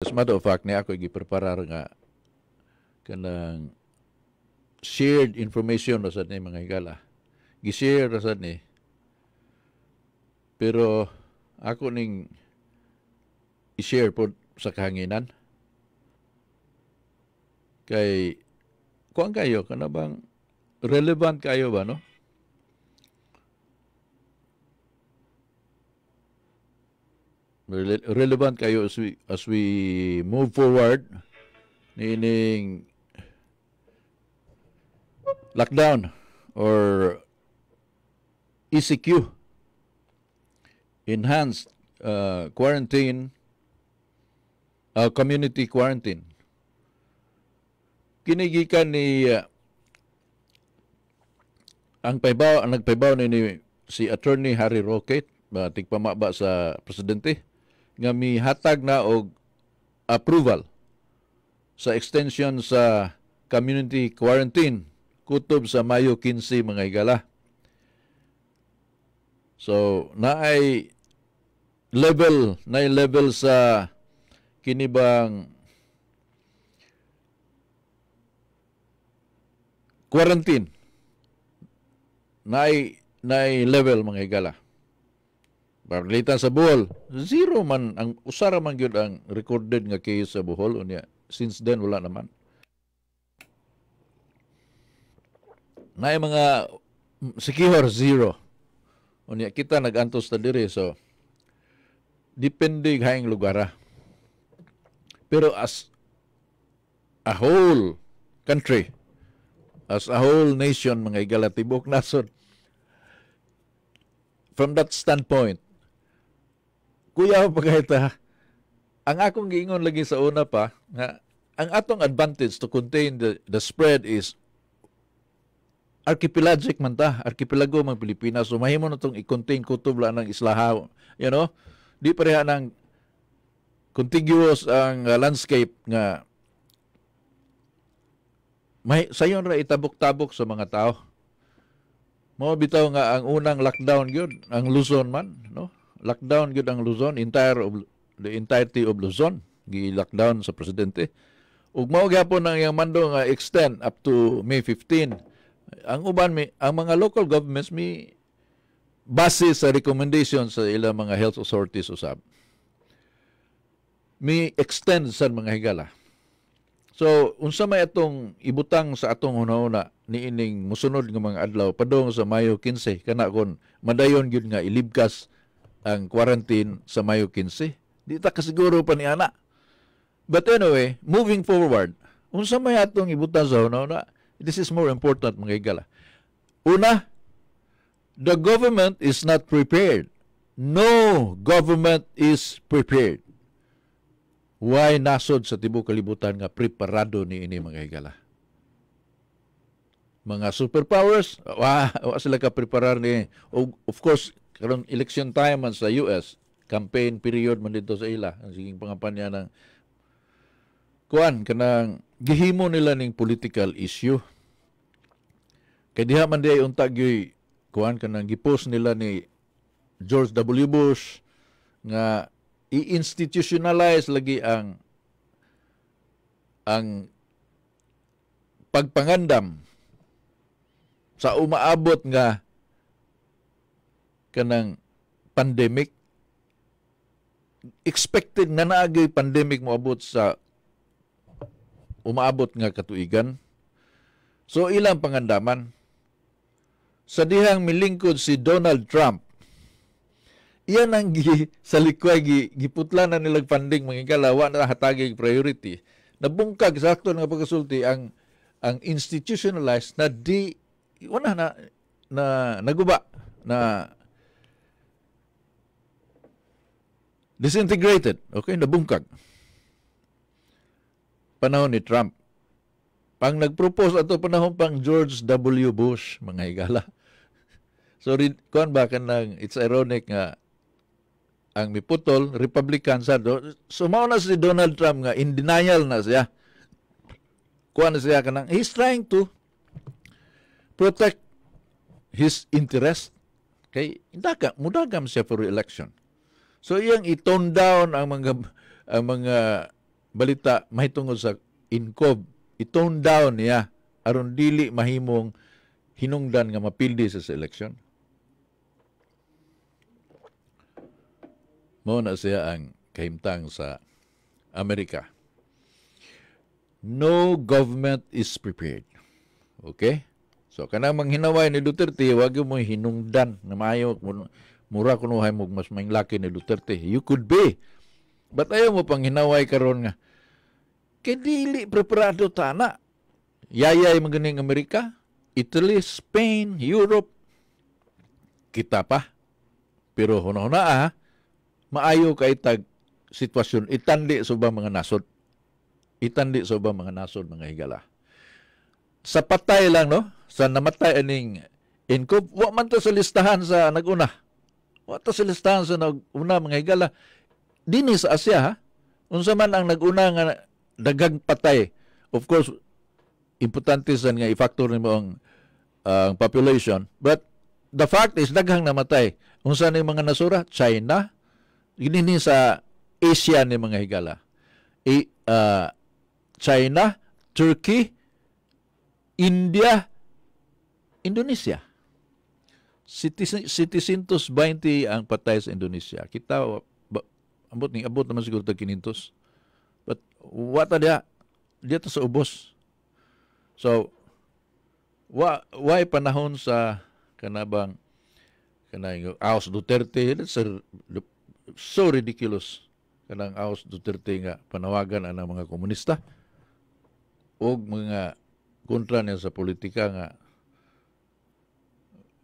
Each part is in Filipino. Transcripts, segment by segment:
As matter of fact, ni ako gipreparar nga kanang shared information na sa ni mga higala. Gishare na sa ni. Pero ako ning i-share po sa kahanginan. Kay, kuan kayo, kana bang relevant kayo ba, no? relevant kayo as we, as we move forward niining lockdown or ECQ enhanced uh, quarantine uh, community quarantine kinigikan ni uh, ang paybaw ang nagpaybaw ni, ni si attorney Harry Rocket uh, tigpamaba sa presidente nga mihatag na og approval sa extension sa community quarantine kutob sa Mayo 15 mga higala. So naay level na level sa kinibang quarantine Naay naay level mga higala. Pamilitan sa Bohol, zero man ang usara man gyud ang recorded nga case sa Bohol unya. Since then wala naman. Na mga secure zero. Unya kita nagantos ta diri so depende haing lugar. Ha. Ah. Pero as a whole country, as a whole nation mga igalatibok nasod from that standpoint Kuya Pagayta, ang akong giingon lagi sa una pa, nga, ang atong advantage to contain the, the spread is archipelagic man ta, archipelago man Pilipinas. So mahimo na itong i-contain kutob lang ng islaha. You know? Di pareha ng contiguous ang uh, landscape nga may sayon ra itabok-tabok sa mga tao. Mao bitaw nga ang unang lockdown gyud ang Luzon man, no? Lockdown gud ang Luzon, entire of, the entirety of Luzon gi-lockdown sa presidente. Ug mao gyapon ang iyang mando nga extend up to May 15. Ang uban mi ang mga local governments mi base sa recommendation sa ilang mga health authorities usab. Mi extend sa mga higala. So, unsa may atong ibutang sa atong hunahuna niining musunod nga mga adlaw padong sa Mayo 15 kana kon madayon gyud nga ilibkas ang quarantine sa Mayo 15. Di ta kasiguro pa ni ana. But anyway, moving forward, unsa may atong ibutan sa una, una this is more important mga igala. Una, the government is not prepared. No government is prepared. Why nasod sa tibuok kalibutan nga preparado ni ini mga higala? Mga superpowers, wa, wa sila ka preparar ni. Of course, Karon election time man sa US, campaign period man dito sa ila. Ang siging pangampanya ng kuan kanang gihimo nila ning political issue. Kay diha man diay untag yoy kuan kanang gipost nila ni George W. Bush nga i-institutionalize lagi ang ang pagpangandam sa umaabot nga kanang pandemic expected na naagay pandemic moabot sa umaabot nga katuigan so ilang pangandaman sa dihang milingkod si Donald Trump iyan ang gi, sa likway gi, giputla na nilag funding mga kalawa na hatagig priority nabungkag sakto nga pagkasulti ang ang institutionalized na di wala na na naguba na disintegrated. Okay, nabungkag. Panahon ni Trump. Pang nagpropose ato panahon pang George W. Bush, mga higala. So, kuan ba kanang it's ironic nga ang miputol, Republican sa do. Sumaw na si Donald Trump nga in denial na siya. Kuan na siya kanang he's trying to protect his interest. Okay, daka, mudagam siya for election. So iyang i-tone down ang mga ang mga balita mahitungod sa incob. I-tone down niya aron dili mahimong hinungdan nga mapildi sa election. Mao na siya ang kahimtang sa Amerika. No government is prepared. Okay? So kanang manghinaway ni Duterte, wag mo hinungdan na maayo mo mura kuno hay mo mas manglaki ni Duterte. You could be. But ayaw mo pang hinaway karon nga. Kay dili preparado na. Yayay maganing Amerika, Italy, Spain, Europe. Kita pa. Pero huna-huna ah, maayo kay tag sitwasyon itandi sa ba mga nasod. Itandi sa ba mga nasod mga higala. Sa patay lang no, sa namatay aning Incob, wa man to sa listahan sa naguna Wata sila stanza na una mga higala. Dini sa Asya ha. Unsa man ang naguna nga dagang patay. Of course, importante sa nga i-factor nimo ang ang uh, population. But the fact is daghang namatay. Unsa ni mga nasura? China. Gini sa Asia ni mga higala. I, uh, China, Turkey, India, Indonesia. 720 ang patay sa Indonesia. Kita, ba, abot ni, abot naman siguro tag 500. But, wata dia, dito sa ubos. So, wa, wa'y panahon sa kanabang kanang Aos Duterte, that's a, so ridiculous kanang Aos Duterte nga panawagan ang mga komunista o mga kontra niya sa politika nga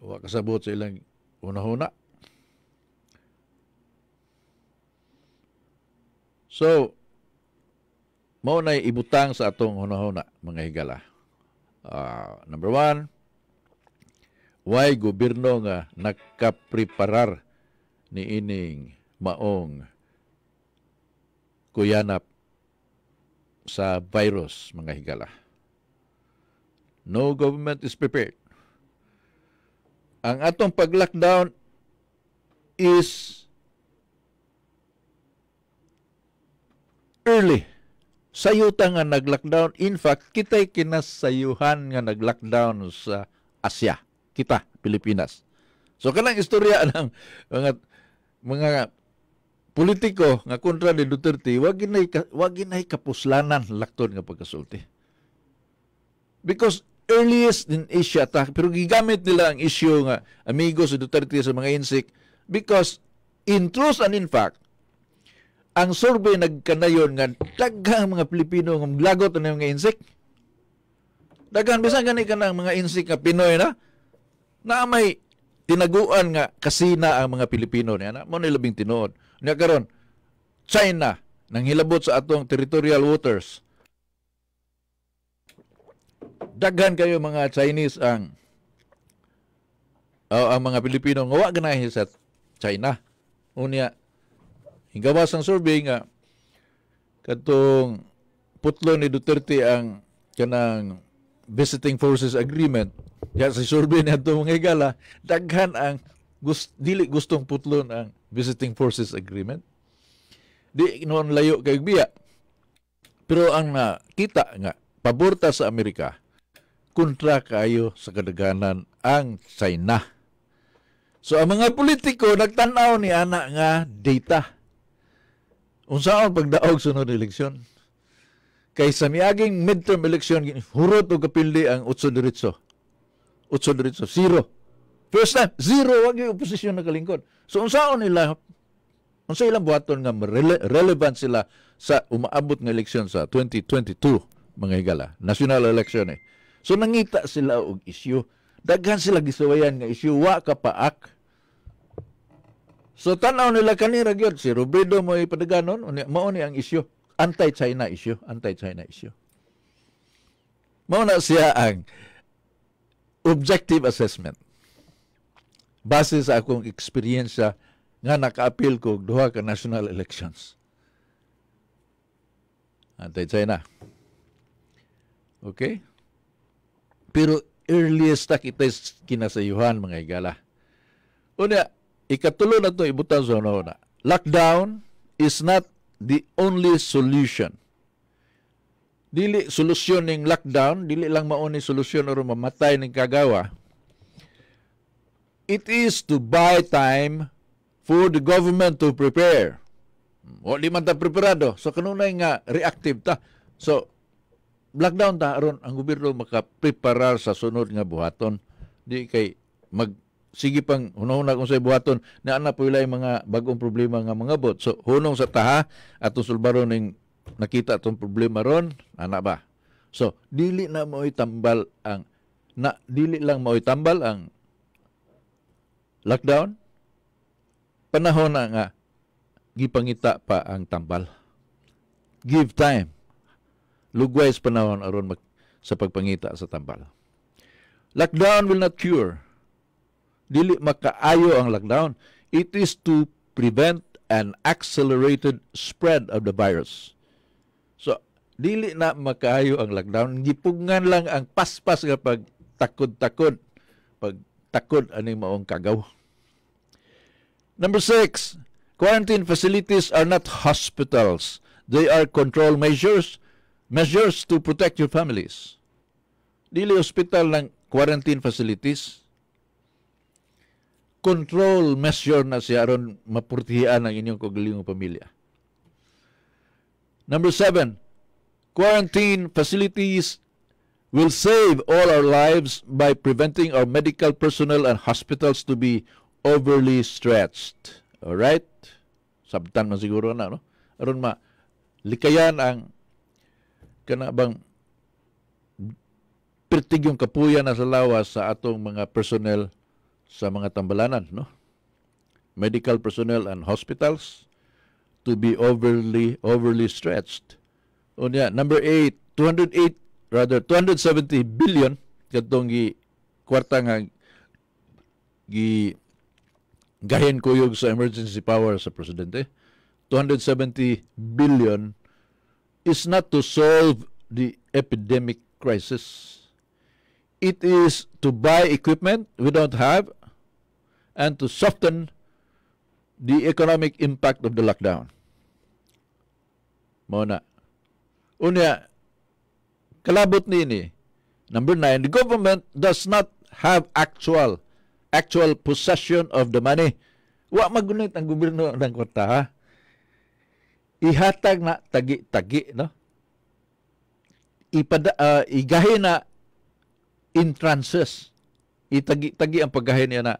wa kasabot sa ilang una-una. So, mao na ibutang sa atong hunahuna mga higala. Uh, number one, why gobyerno nga nakapreparar ni ining maong kuyanap sa virus mga higala. No government is prepared ang atong pag-lockdown is early. Sayuta nga nag-lockdown. In fact, kita'y kinasayuhan nga nag-lockdown sa Asya. Kita, Pilipinas. So, kanang istorya ng mga, mga politiko nga kontra ni Duterte, wag ginay, wag ginay kapuslanan lakton nga pagkasulti. Because earliest in Asia ta pero gigamit nila ang issue nga amigos o Duterte sa mga insik because in truth and in fact ang survey nagkanayon nga daghang mga Pilipino nga lagot na mga insik daghan bisan gani ka ng mga insik nga Pinoy na na may tinaguan nga kasina ang mga Pilipino niya na mo nilabing tinuod niya karon China nang hilabot sa atong territorial waters daghan kayo mga Chinese ang uh, ang mga Pilipino nga wa ganahin sa China. Unya hingawas ang survey nga katong putlo ni Duterte ang kanang visiting forces agreement kaya sa survey na ito mga igala daghan ang gust, dili gustong putlon ang visiting forces agreement di noon layo kay biya pero ang nakita nga paborta sa Amerika kontra kayo sa kadaghanan ang China. So ang mga politiko nagtanaw ni ana nga data. Unsa ang pagdaog sunod eleksyon? Kay sa miaging midterm election hurot og kapildi ang 8 diretso. 8 diretso zero. First time zero wag yung oposisyon nakalingkod. So unsaon nila unsa ilang buhaton nga rele- relevant sila sa umaabot nga eleksyon sa 2022 mga higala. National election eh. So nangita sila og isyu. Daghan sila gisuwayan nga isyu wa ka paak. So tanaw nila kanira gyud si Robredo mo ipadaganon mao ni ang isyu. Anti-China issue, anti-China issue. Mao na siya ang objective assessment. Base sa akong experience nga naka nakaapil ko duha ka national elections. Anti-China. Okay? Pero earliest na kita kinasayuhan, mga higala. Una, ikatulo na ito, ibutan sa una. Lockdown is not the only solution. Dili solusyon ng lockdown, dili lang mauni solusyon or mamatay ng kagawa. It is to buy time for the government to prepare. O hmm, di man ta preparado. So kanunay nga reactive ta. So lockdown ta aron ang gobyerno makapreparar sa sunod nga buhaton di kay mag sige pang hunahuna kung sa buhaton na ana po mga bagong problema nga mga bot so hunong sa taha at sulbaron ning nakita tong problema ron ana ba so dili na mo'y tambal ang na dili lang mo'y tambal ang lockdown panahon na nga gipangita pa ang tambal give time lugwes sa panahon aron mag, sa pagpangita sa tambal. Lockdown will not cure. Dili makaayo ang lockdown. It is to prevent an accelerated spread of the virus. So, dili na makaayo ang lockdown. Gipungan lang ang paspas nga pagtakod-takod. Pagtakod, ano yung maong kagaw. Number six, quarantine facilities are not hospitals. They are control measures measures to protect your families. Dili hospital ng quarantine facilities. Control measure na siya aron mapurtihan ang inyong kagalingong pamilya. Number seven, quarantine facilities will save all our lives by preventing our medical personnel and hospitals to be overly stretched. All right? Sabtan man siguro na, no? Aron ma likayan ang kana bang pertig yung kapuya na sa lawas sa atong mga personnel sa mga tambalanan, no? Medical personnel and hospitals to be overly overly stretched. Unya, number 8, 208 rather 270 billion kadtong gi kwarta nga gi gahin kuyog sa emergency power sa presidente. 270 billion is not to solve the epidemic crisis. It is to buy equipment we don't have and to soften the economic impact of the lockdown. Mao na. Unya, kalabot nini. Number nine, the government does not have actual actual possession of the money. Wa magunit ang gobyerno ng kwarta ha ihatag na tagi-tagi no ipada uh, igahi na entrances itagi-tagi ang paggahi niya na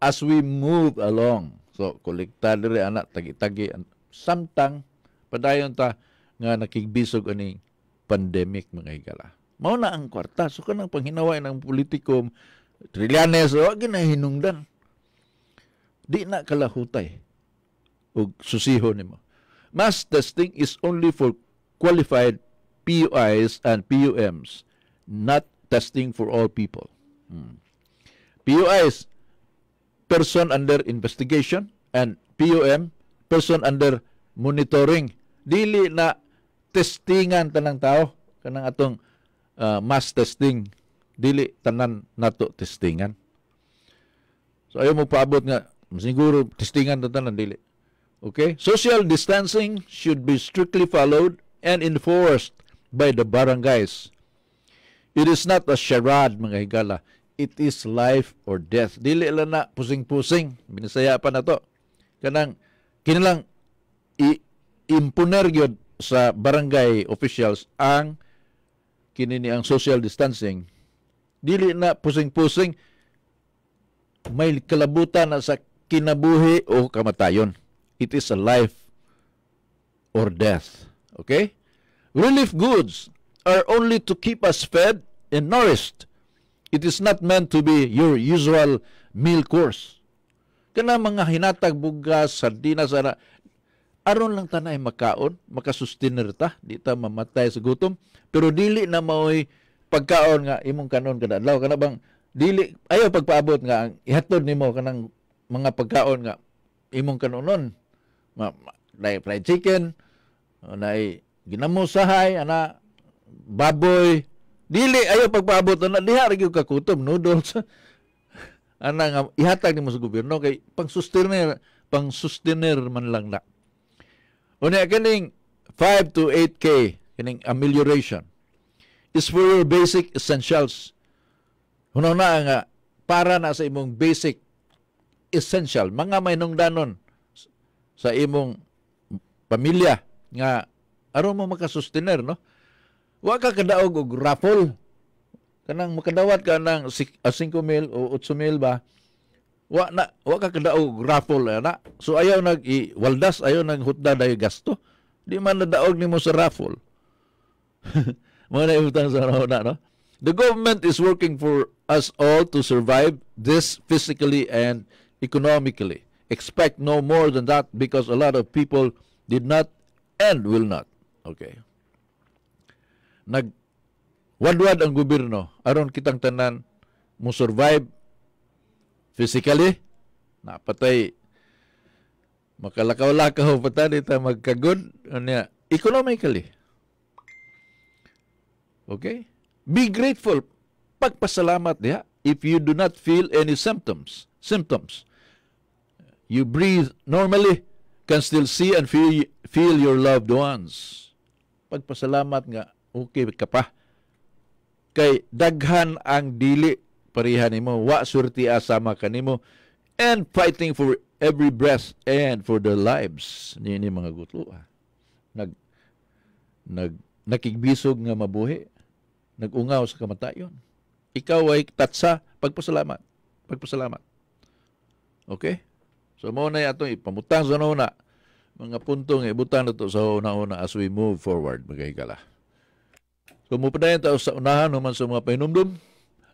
as we move along so kolekta diri ana tagi-tagi samtang padayon ta nga nakigbisog aning pandemic mga higala mao na ang kwarta so kanang panghinaway ng politikom trilyanes o ginahinungdan di na kalahutay og susiho ni mo. Mass testing is only for qualified POIs and PUMs, not testing for all people. Hmm. PUIs, person under investigation, and PUM, person under monitoring. Dili na testingan tanang tao, kanang atong uh, ah, mass testing, dili tanan nato testingan. So ayo mo paabot nga siguro testingan ta tanan dili. Okay? Social distancing should be strictly followed and enforced by the barangays. It is not a charade, mga higala. It is life or death. Dili lang na pusing-pusing. Binisaya pa na to. Kanang, kinilang i-imponer yun sa barangay officials ang kinini ang social distancing. Dili na pusing-pusing. May kalabutan na sa kinabuhi o kamatayon. It is a life or death. Okay? Relief goods are only to keep us fed and nourished. It is not meant to be your usual meal course. Kana mga hinatag bugas, sardinas, ana, aron lang tanay makaon, makasustener ta, di ta mamatay sa gutom, pero dili na mo'y pagkaon nga imong kanon kada adlaw kana bang dili ayo pagpaabot nga ihatod nimo kanang mga pagkaon nga imong kanonon na fried chicken, na ginamo sahay, ana baboy, dili ayo pagpaabot na diha ra gyud ka kutom noodles. ana nga ihatag nimo sa gobyerno kay pang-sustainer, pang-sustainer man lang na. Unya kining 5 to 8k kining amelioration is for your basic essentials. Huno na nga para na sa imong basic essential, mga may nungdanon sa imong pamilya nga aron mo makasustener no wa ka kadaog og raffle kanang makadawat ka nang 5 ah, mil o 8 mil ba wa na wa ka kadaog raffle na so ayaw nag i, waldas ayaw nag hutda dayo gasto di man nadaog nimo sa raffle mo na ibutang sa na no the government is working for us all to survive this physically and economically expect no more than that because a lot of people did not and will not. Okay. Nag wadwad ang gobyerno aron kitang tanan mo survive physically napatay makalakaw-lakaw pa ta dito magkagod ano niya economically. Okay? Be grateful. Pagpasalamat diha if you do not feel any symptoms. Symptoms you breathe normally, can still see and feel, feel your loved ones. Pagpasalamat nga, okay ka pa. Kay daghan ang dili pariha nimo, wa surti asama kanimo and fighting for every breath and for their lives ni, ni mga gutloa. Nag nag nakigbisog nga mabuhi, nagungaw sa kamatayon. Ikaw ay tatsa, pagpasalamat. Pagpasalamat. Okay? So mo na ato ipamutang sa una mga puntong ibutang nato sa una-una as we move forward mga So mo padayon ta sa unahan human sa mga pahinumdum.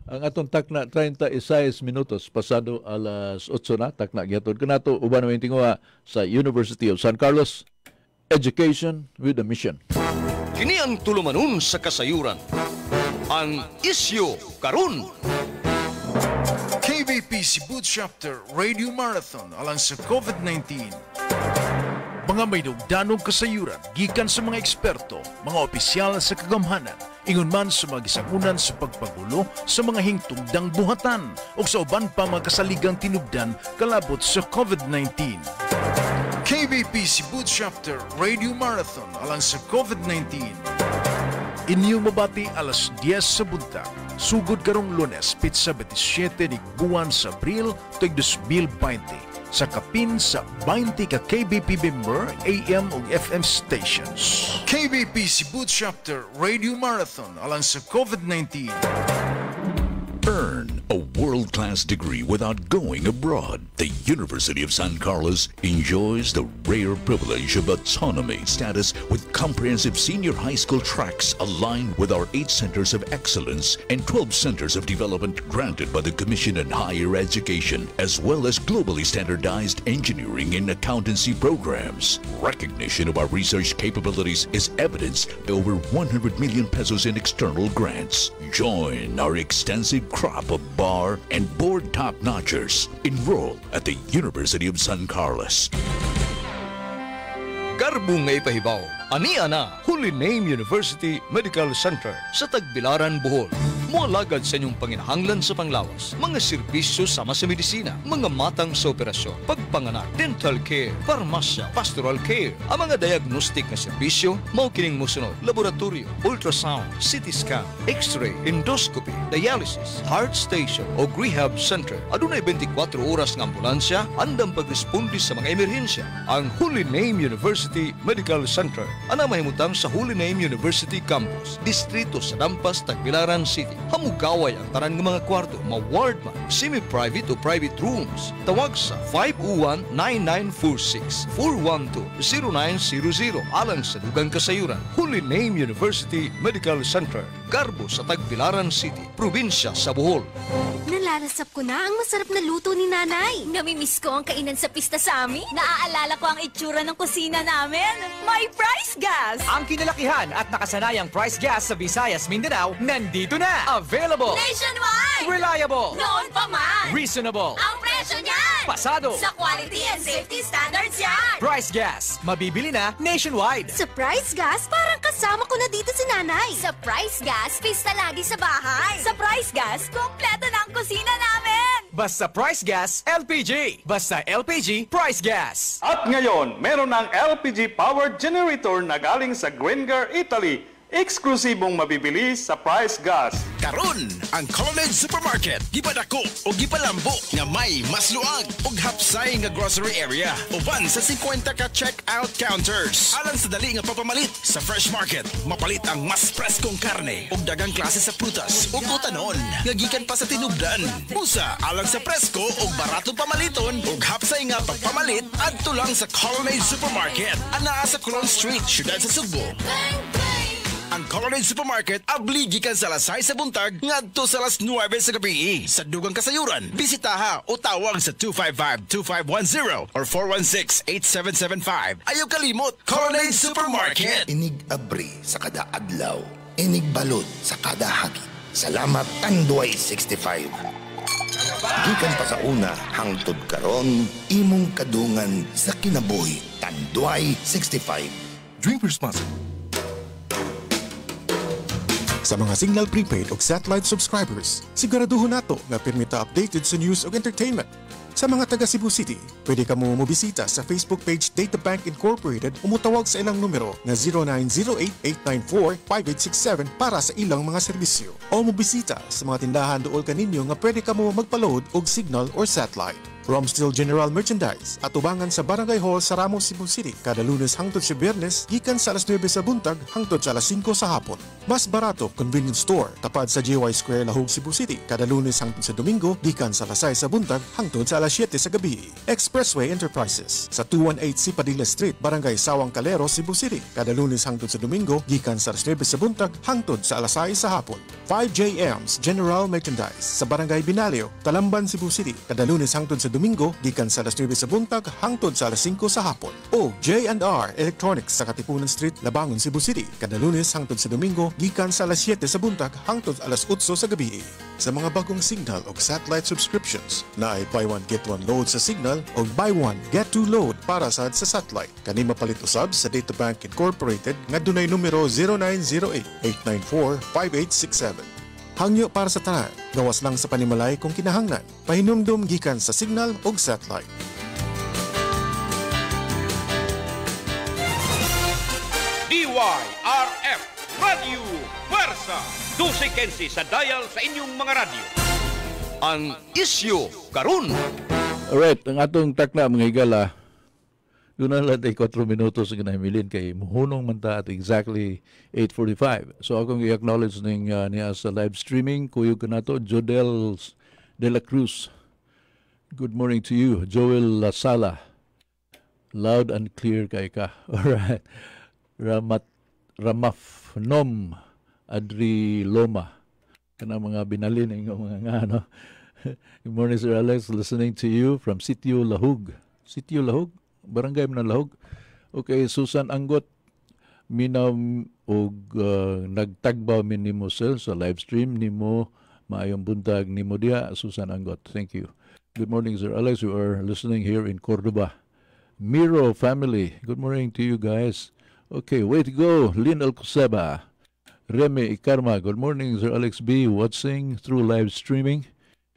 Ang atong takna 36 minutos pasado alas 8 na takna gyatod kanato uban may tinguha sa University of San Carlos Education with a Mission. Kini ang tulumanon sa kasayuran. Ang isyu karon PVP Cebu Chapter Radio Marathon alang sa COVID-19. Mga may nagdanong kasayuran, gikan sa mga eksperto, mga opisyal sa kagamhanan, ingon man sa magisangunan sa pagpagulo sa mga hingtungdang buhatan o sa uban pa mga kasaligang tinubdan kalabot sa COVID-19. KBP Cebu Chapter Radio Marathon alang sa COVID-19 Inyo mabati alas 10 sa buntag. Sugod karong lunes, pitsa 27 ni buwan sa Abril, tuig 2020. Sa kapin sa 20 ka KBP member, AM ug FM stations. KBP Cebu Chapter Radio Marathon alang sa COVID-19. Earn a world-class degree without going abroad. The University of San Carlos enjoys the rare privilege of autonomy status with comprehensive senior high school tracks aligned with our eight centers of excellence and 12 centers of development granted by the Commission on Higher Education, as well as globally standardized engineering and accountancy programs. Recognition of our research capabilities is evidenced by over 100 million pesos in external grants. Join our extensive crop of bar and board top-notchers. Enroll at the University of San Carlos. Garbong ay pahibaw, ani ana Holy Name University Medical Center sa Tagbilaran, Bohol. Mualagad sa inyong panginahanglan sa panglawas, mga serbisyo sama sa medisina, mga matang sa operasyon, pagpanganak, dental care, parmasya, pastoral care. Ang mga diagnostic na serbisyo, mao kining musunod, laboratorio, ultrasound, CT scan, x-ray, endoscopy, dialysis, heart station o rehab center. Adunay 24 oras nga ambulansya andam pagrespondi sa mga emerhensya. Ang Holy Name University Medical Center ana mahimutang sa Holy Name University Campus, distrito sa Dampas, Tagbilaran City. Hamugaway ang tanan ng mga kwarto, ma-ward man, semi-private o private rooms. Tawag sa 501-9946-412-0900 alang sa Dugang Kasayuran, Holy Name University Medical Center. Garbo sa Tagbilaran City, probinsya sa Bohol. Nalalasap ko na ang masarap na luto ni nanay. Namimiss ko ang kainan sa pista sa amin. Naaalala ko ang itsura ng kusina namin. My price gas! Ang kinalakihan at nakasanayang price gas sa Visayas, Mindanao, nandito na! Available! Nationwide! Reliable! Noon pa man! Reasonable! Ang presyo niyan! Pasado! Sa quality and safety standards yan! Price gas! Mabibili na nationwide! Sa price gas, parang Kasama ko na dito si nanay. Sa Price Gas, pista lagi sa bahay. Sa Price Gas, kompleto na ang kusina namin. Basta Price Gas, LPG. Basta LPG, Price Gas. At ngayon, meron ng LPG-powered generator na galing sa Greengar, Italy eksklusibong mabibili sa Price Gas. Karon, ang Colonnade Supermarket gipadako o gipalambo nga may mas luag ug hapsay nga grocery area uban sa 50 ka check-out counters. Alang sa dali nga papamalit sa Fresh Market, mapalit ang mas preskong karne ug daghang klase sa prutas ug utanon nga gikan pa sa tinubdan. Busa alang sa presko ug barato pamaliton ug hapsay nga pagpamalit adto lang sa Colonnade Supermarket. Anaa sa Colon Street, syudad sa Sugbo. Bang, bang! Ang Colony Supermarket abligikan sa alas 6 sa buntag ngadto sa alas 9 sa gabi. Sa dugang kasayuran, bisitaha o tawag sa 255-2510 or 416-8775. Ayaw kalimot, Colony Supermarket! Inig abri sa kada adlaw, inig balot sa kada hagi. Salamat, Tanduay 65. Gikan pa sa una, hangtod karon, imong kadungan sa kinaboy Tanduay 65. Drink responsibly. Sa mga Signal prepaid o satellite subscribers, siguraduho nato na pirmita updated sa news o entertainment sa mga taga Cebu City, pwede ka mo mubisita sa Facebook page Data Bank Incorporated o mutawag sa ilang numero na 0908-894-5867 para sa ilang mga serbisyo. O mubisita sa mga tindahan dool kaninyo nga pwede ka mo magpaload og signal or satellite. Romsdale General Merchandise at ubangan sa Barangay Hall sa Ramos, Cebu City kada lunes hangtod sa biyernes gikan sa alas 9 sa buntag hangtod sa alas 5 sa hapon. Mas barato convenience store tapad sa GY Square, Lahog, Cebu City kada lunes hangtod sa Domingo gikan sa alas 6 sa buntag hangtod sa alas alas 7 sa gabi. Expressway Enterprises sa 218C Padilla Street, Barangay Sawang Calero, Cebu City. Kada lunes hangtod sa Domingo, gikan sa alas 9 sa buntag hangtod sa alas 6 sa hapon. 5JM's General Merchandise sa Barangay Binalio, Talamban, Cebu City. Kada lunes hangtod sa Domingo, gikan sa alas 9 sa buntag hangtod sa alas 5 sa hapon. O J&R Electronics sa Katipunan Street, Labangon, Cebu City. Kada lunes hangtod sa Domingo, gikan sa alas 7 sa buntag hangtod alas 8 sa gabi sa mga bagong signal o satellite subscriptions na ay buy one get one load sa signal o buy one get two load para sad sa satellite. Kani mapalit usab sa Databank Incorporated nga dunay numero 0908-894-5867. Hangyo para sa tanan, gawas lang sa panimalay kung kinahanglan, pahinumdum gikan sa signal o satellite. DYRF Radio Versa 12.15 sa dial sa inyong mga radio. Ang isyu karon. Alright, ang atong takna mga higala. Doon na lang 4 minutos ang nahimilin kay muhunong manta at exactly 8.45. So akong i-acknowledge ning, uh, niya sa live streaming, kuyog ka na to, Jodel De La Cruz. Good morning to you, Joel Lasala. Loud and clear kay ka. Alright. Ramat Ramaf Nom Adriloma. Kana mga binalin ng mga nga, no? Good morning, Sir Alex. Listening to you from Sitio Lahug. Sitio Lahug? Barangay na Lahug. Okay, Susan Anggot. Minam og uh, nagtagbaw min nimo sir sa live stream nimo maayong buntag nimo dia, Susan Anggot. Thank you. Good morning, Sir Alex. You are listening here in Cordoba. Miro family, good morning to you guys. Okay, way to go, Lynn Alcoseba. Remy Ikarma, good morning, Sir Alex B. Watching through live streaming.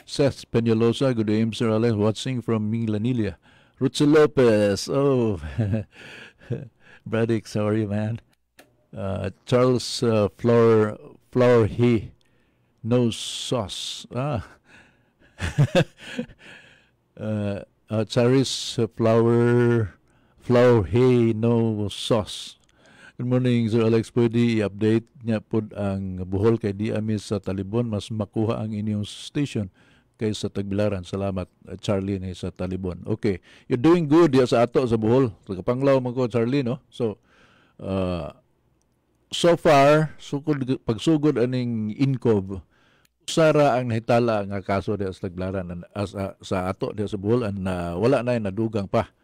Seth Peñalosa, good evening, Sir Alex. Watching from Minglanilia. Rucha Lopez, oh. Braddock, Sorry, man? Uh, Charles uh, Flower, Flower He, no sauce. Ah. uh, uh, Charis uh, Flower, Flower He, no sauce. Good morning, Sir Alex. Pwede i-update niya po ang buhol kay Diamis sa Talibon. Mas makuha ang inyong station kaysa Tagbilaran. Salamat, Charlene, sa Talibon. Okay. You're doing good ya sa ato sa buhol. Sa mo ko, Charlene. No? So, uh, so far, sukod, pagsugod aning incove, sara ang nahitala nga kaso diya sa Tagbilaran and, uh, sa ato diya sa buhol and uh, wala na yung nadugang pa.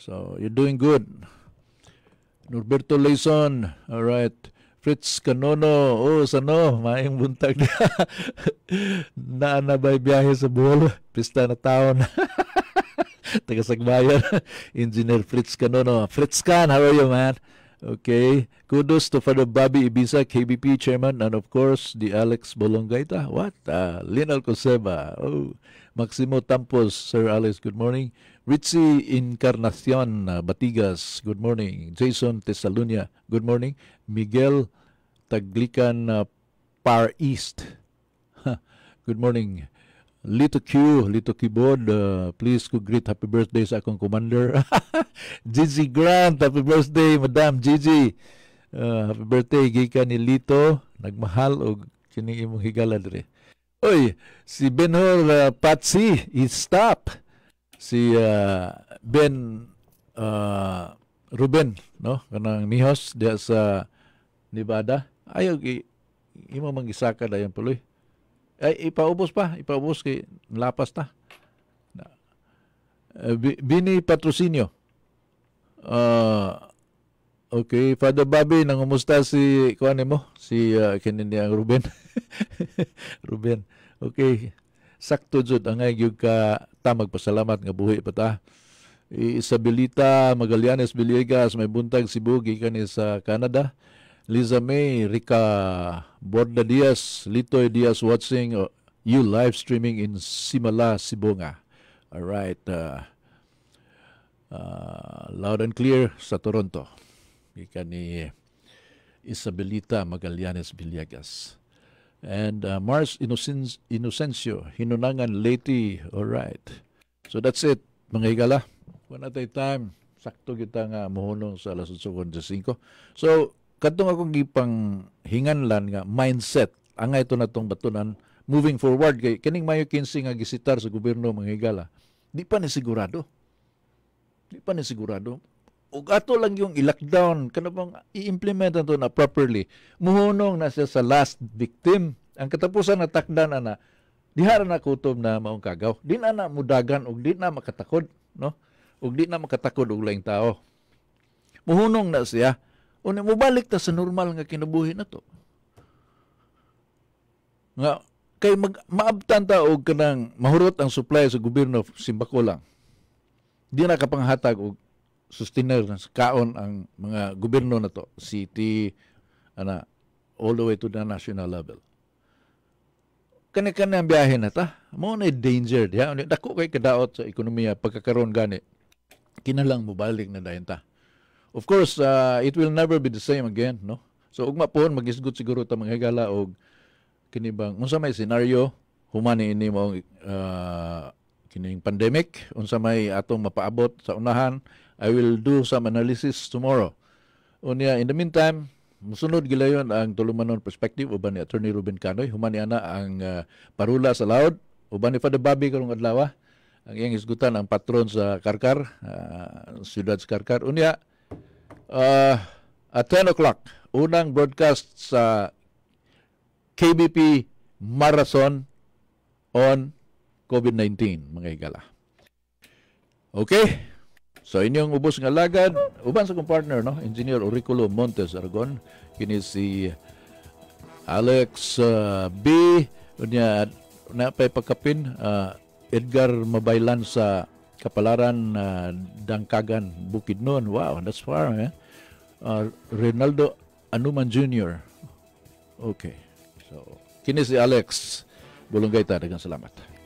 So, you're doing good. Norberto Leyson. All right. Fritz Canono. Oh, sano, maing buntag na. na biyahe sa Bohol. Pista na taon. Tagasagbayan. Engineer Fritz Canono. Fritz Can, how are you, man? Okay. Kudos to Father Bobby Ibiza, KBP chairman, and of course, the Alex Bolongaita. What? Uh, ah, Lynn Alcoseba. Oh. Maximo Tampos, Sir Alice, good morning. Richie Incarnacion uh, Batigas, good morning. Jason Tesalunya, good morning. Miguel Taglican uh, Par East, good morning. Lito Q, Lito Keyboard, uh, please ko greet happy birthday sa akong commander. Gigi Grant, happy birthday, Madam Gigi. Uh, happy birthday, gikan ni Lito. Nagmahal o kini imong higala dire. Uy, si Ben Hur uh, Patsy, stop. Si uh, Ben uh, Ruben, no? Kanang nihos diya sa Nevada. Ayaw, i, imo mang isaka dayon puloy. Ay, ipaubos pa. Ipaubos kay lapas na. Uh, Bini Patrocinio. Uh, Okay, Father Bobby, nangumusta si kuan mo? Si uh, ah, kininiang Ruben. Ruben. Okay. Sakto jud ang gyud ka ta magpasalamat nga buhi pa ta. Isabelita Magallanes Villegas may buntag Cebu gikan sa Canada. Liza May Rica Borda Diaz Litoy Diaz watching uh, you live streaming in Simala Sibonga. All right. Uh, uh, loud and clear sa Toronto gikan ni Isabelita Magallanes Villegas. And uh, Mars Innocen- Inocencio, Hinunangan Leyte. All right. So that's it, mga higala. One at a time. Sakto kita nga muhunong sa alas 8.25. So, katong akong gipang hinganlan nga mindset. Ang nga ito na itong batunan. Moving forward, kay kining Mayo 15 nga gisitar sa gobyerno, mga higala. Di pa ni sigurado. Di pa ni sigurado og ato lang yung i-lockdown kana bang i-implement to na properly muhunong na siya sa last victim ang katapusan na takdan ana diha na kutob na maong kagaw din ana mudagan ug din na makatakod no ug din na makatakod og laing tao muhunong na siya unya mobalik ta sa normal nga kinabuhi na to. nga kay mag maabtan ta og kanang mahurot ang supply sa gobyerno simba ko lang di na kapanghatag og sustainer kaon ang mga gobyerno na to, city, ana, all the way to the national level. Kani-kani ang biyahe na ta. Mo na danger diha. Ano, dako kay kadaot sa ekonomiya pagkakaroon gani. Kinalang mubalik na dayon ta. Of course, uh, it will never be the same again, no? So ugma pohon magisgot siguro ta mga higala og kinibang unsa may scenario humani ini mo uh, kining pandemic unsa may atong mapaabot sa unahan I will do some analysis tomorrow. Unya, in the meantime, musunod gilayon ang tulumanon perspective uban ni Attorney Ruben Canoy. Human ana ang uh, parula sa laod uban ni Father Bobby karong adlaw. Ah. Ang iyang isgutan ang patron sa Karkar, uh, siyudad sa Karkar. Unya, uh, at 10 o'clock, unang broadcast sa KBP Marathon on COVID-19, mga higala. Okay? So inyong ubos nga lagad, uban sa kong partner, no? Engineer Auriculo Montes Aragon, kini si Alex uh, B. Unya, na pay pagkapin, uh, Edgar Mabaylan sa Kapalaran, uh, Dangkagan, Bukidnon. Wow, that's far, eh? Uh, Ronaldo Anuman Jr. Okay. So, kini si Alex Bulunggay ta, dagang salamat.